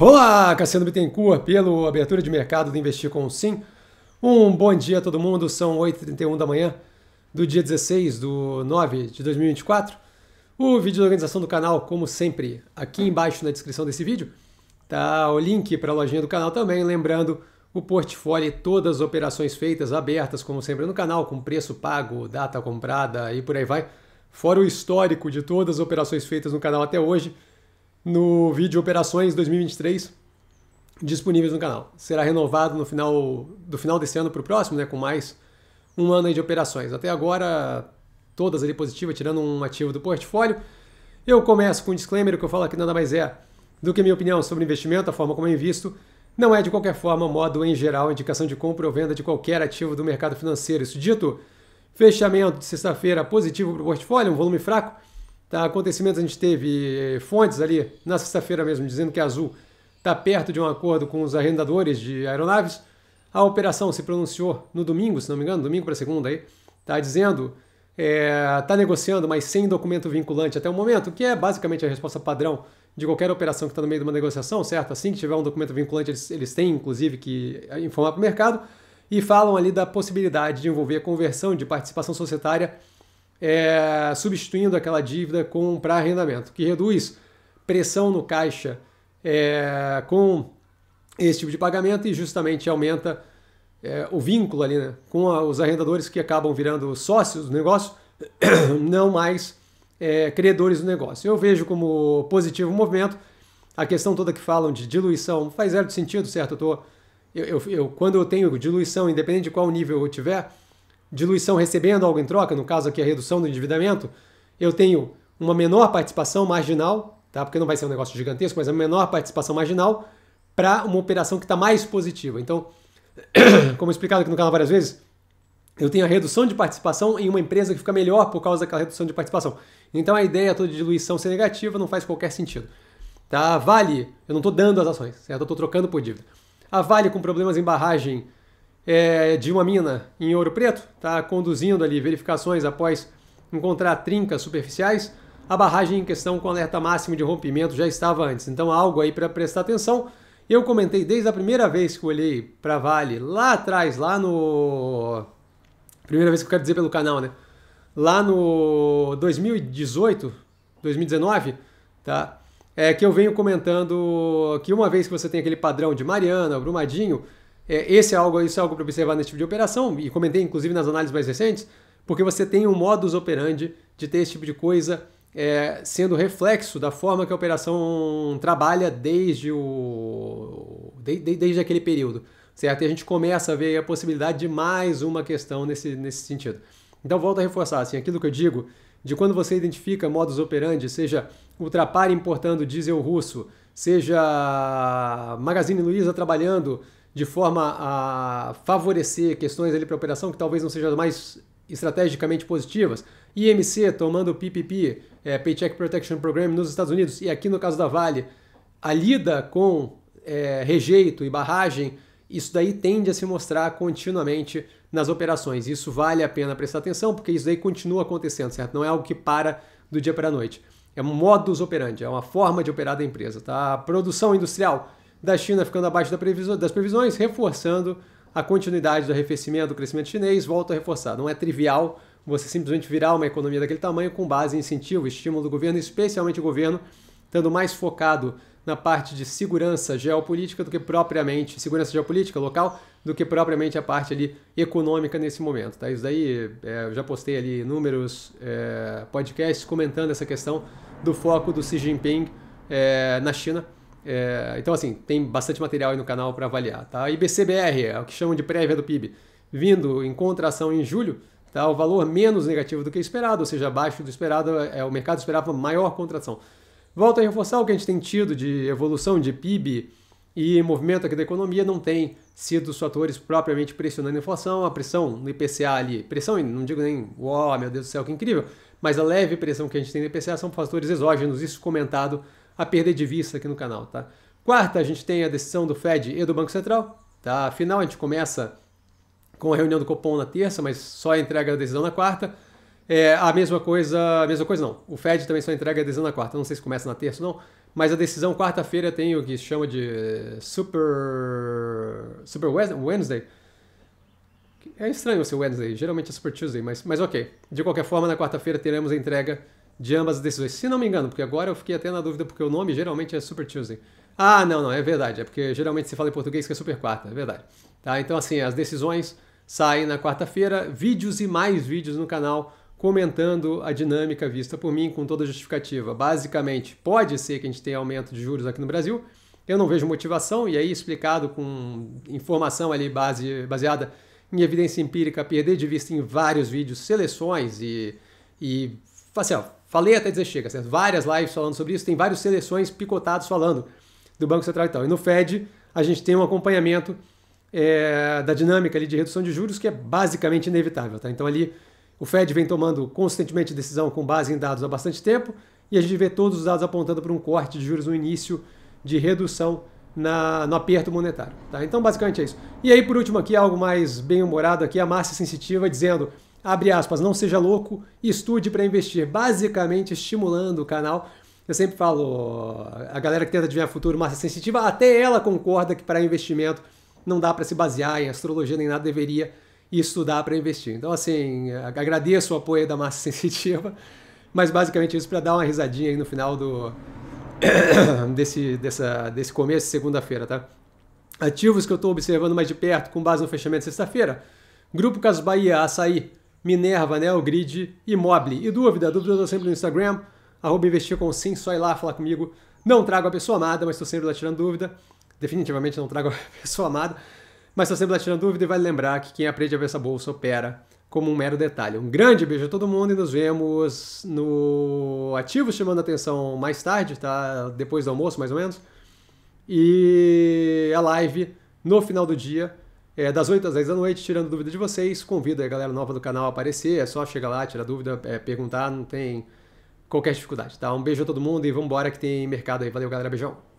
Olá, Cassiano Bittencourt, pelo Abertura de Mercado do Investir com Sim. Um bom dia a todo mundo, são 8h31 da manhã do dia 16 do 9 de 2024. O vídeo da organização do canal, como sempre, aqui embaixo na descrição desse vídeo, tá o link para a lojinha do canal também, lembrando o portfólio e todas as operações feitas, abertas, como sempre, no canal, com preço pago, data comprada e por aí vai. Fora o histórico de todas as operações feitas no canal até hoje, no vídeo Operações 2023 disponíveis no canal. Será renovado no final do final desse ano para o próximo, né, com mais um ano de operações. Até agora, todas ali positivas, tirando um ativo do portfólio. Eu começo com um disclaimer, que eu falo aqui nada mais é do que minha opinião sobre investimento, a forma como eu invisto. Não é de qualquer forma, modo em geral, indicação de compra ou venda de qualquer ativo do mercado financeiro. Isso dito, fechamento de sexta-feira positivo para o portfólio, um volume fraco, Tá, acontecimentos, a gente teve eh, fontes ali na sexta-feira mesmo dizendo que a Azul está perto de um acordo com os arrendadores de aeronaves. A operação se pronunciou no domingo, se não me engano, domingo para segunda aí, tá dizendo está eh, é, negociando, mas sem documento vinculante até o momento, que é basicamente a resposta padrão de qualquer operação que está no meio de uma negociação, certo? Assim que tiver um documento vinculante, eles, eles têm inclusive que eh, informar para o mercado e falam ali da possibilidade de envolver a conversão de participação societária é, substituindo aquela dívida com para arrendamento, que reduz pressão no caixa é, com esse tipo de pagamento e justamente aumenta é, o vínculo ali né, com a, os arrendadores que acabam virando sócios do negócio, não mais é, credores do negócio. Eu vejo como positivo o movimento. A questão toda que falam de diluição faz zero sentido, certo? Eu, tô, eu, eu, eu quando eu tenho diluição, independente de qual nível eu tiver, diluição recebendo algo em troca, no caso aqui a redução do endividamento, eu tenho uma menor participação marginal, tá? porque não vai ser um negócio gigantesco, mas a menor participação marginal para uma operação que está mais positiva. Então, como explicado aqui no canal várias vezes, eu tenho a redução de participação em uma empresa que fica melhor por causa daquela redução de participação. Então a ideia toda de diluição ser negativa não faz qualquer sentido. Tá? A Vale, eu não estou dando as ações, certo? eu estou trocando por dívida. A Vale com problemas em barragem é, de uma mina em Ouro Preto, está conduzindo ali verificações após encontrar trincas superficiais. A barragem em questão com alerta máximo de rompimento já estava antes, então algo aí para prestar atenção. Eu comentei desde a primeira vez que eu olhei para Vale, lá atrás, lá no. Primeira vez que eu quero dizer pelo canal, né? Lá no 2018, 2019, tá? É que eu venho comentando que uma vez que você tem aquele padrão de Mariana, Brumadinho, é, esse é algo, isso é algo para observar nesse tipo de operação, e comentei inclusive nas análises mais recentes, porque você tem um modus operandi de ter esse tipo de coisa é, sendo reflexo da forma que a operação trabalha desde, o, de, de, desde aquele período. Certo? E a gente começa a ver a possibilidade de mais uma questão nesse, nesse sentido. Então, volto a reforçar assim, aquilo que eu digo de quando você identifica modus operandi, seja Ultrapar importando diesel russo, seja Magazine Luiza trabalhando de forma a favorecer questões ali para a operação que talvez não sejam mais estrategicamente positivas. IMC tomando o PPP, é, Paycheck Protection Program nos Estados Unidos e aqui no caso da Vale, a lida com é, rejeito e barragem, isso daí tende a se mostrar continuamente nas operações. Isso vale a pena prestar atenção porque isso daí continua acontecendo, certo? Não é algo que para do dia para a noite. É um modus operandi, é uma forma de operar da empresa. Tá? A produção industrial da China ficando abaixo das previsões, reforçando a continuidade do arrefecimento do crescimento chinês. Volto a reforçar, não é trivial você simplesmente virar uma economia daquele tamanho com base em incentivo, estímulo do governo, especialmente o governo estando mais focado na parte de segurança geopolítica do que propriamente segurança geopolítica local do que propriamente a parte ali econômica nesse momento. Tá? Isso daí é, eu já postei ali inúmeros é, podcasts comentando essa questão do foco do Xi Jinping é, na China é, então, assim, tem bastante material aí no canal para avaliar. Tá? IBCBR, é o que chamam de prévia do PIB, vindo em contração em julho, tá? o valor menos negativo do que esperado, ou seja, abaixo do esperado, é, o mercado esperava maior contração. Volto a reforçar o que a gente tem tido de evolução de PIB e movimento aqui da economia, não tem sido os fatores propriamente pressionando a inflação, a pressão no IPCA ali, pressão, não digo nem, uau, meu Deus do céu, que incrível, mas a leve pressão que a gente tem no IPCA são fatores exógenos, isso comentado a perder de vista aqui no canal, tá? Quarta, a gente tem a decisão do Fed e do Banco Central, tá? Afinal, a gente começa com a reunião do Copom na terça, mas só entrega a decisão na quarta. É, a mesma coisa, a mesma coisa não. O Fed também só entrega a decisão na quarta. Não sei se começa na terça ou não, mas a decisão quarta-feira tem o que se chama de Super Super Wednesday. É estranho ser Wednesday, geralmente é Super Tuesday, mas, mas ok. De qualquer forma, na quarta-feira teremos a entrega de ambas as decisões. Se não me engano, porque agora eu fiquei até na dúvida, porque o nome geralmente é Super Tuesday. Ah, não, não, é verdade. É porque geralmente se fala em português que é Super Quarta, é verdade. Tá? Então, assim, as decisões saem na quarta-feira. Vídeos e mais vídeos no canal comentando a dinâmica vista por mim com toda justificativa. Basicamente, pode ser que a gente tenha aumento de juros aqui no Brasil. Eu não vejo motivação, e aí explicado com informação ali base, baseada em evidência empírica, perder de vista em vários vídeos, seleções e, e assim, ó, falei até dizer chega, certo? várias lives falando sobre isso, tem várias seleções picotados falando do Banco Central e tal. E no Fed a gente tem um acompanhamento é, da dinâmica ali de redução de juros que é basicamente inevitável. Tá? Então ali o Fed vem tomando consistentemente decisão com base em dados há bastante tempo e a gente vê todos os dados apontando para um corte de juros no início de redução na, no aperto monetário. Tá? Então, basicamente é isso. E aí, por último, aqui, algo mais bem-humorado aqui, a massa sensitiva dizendo abre aspas, não seja louco, estude para investir, basicamente estimulando o canal. Eu sempre falo, a galera que tenta adivinhar futuro, massa sensitiva, até ela concorda que para investimento não dá para se basear em astrologia nem nada, deveria estudar para investir. Então, assim, agradeço o apoio da massa sensitiva, mas basicamente isso para dar uma risadinha aí no final do desse, dessa, desse começo de segunda-feira, tá? Ativos que eu estou observando mais de perto com base no fechamento de sexta-feira. Grupo Casas Bahia, Açaí, Minerva, né, o Grid e E dúvida? Dúvida eu tô sempre no Instagram, arroba investir com sim, só ir lá falar comigo. Não trago a pessoa amada, mas estou sempre lá tirando dúvida. Definitivamente não trago a pessoa amada, mas estou sempre lá tirando dúvida e vale lembrar que quem aprende a ver essa bolsa opera como um mero detalhe. Um grande beijo a todo mundo e nos vemos no ativo chamando a atenção mais tarde, tá? Depois do almoço, mais ou menos. E a live no final do dia é, das 8 às 10 da noite, tirando dúvida de vocês. Convido a galera nova do canal a aparecer. É só chegar lá, tirar dúvida, é, perguntar, não tem qualquer dificuldade, tá? Um beijo a todo mundo e vamos que tem mercado aí. Valeu, galera. Beijão.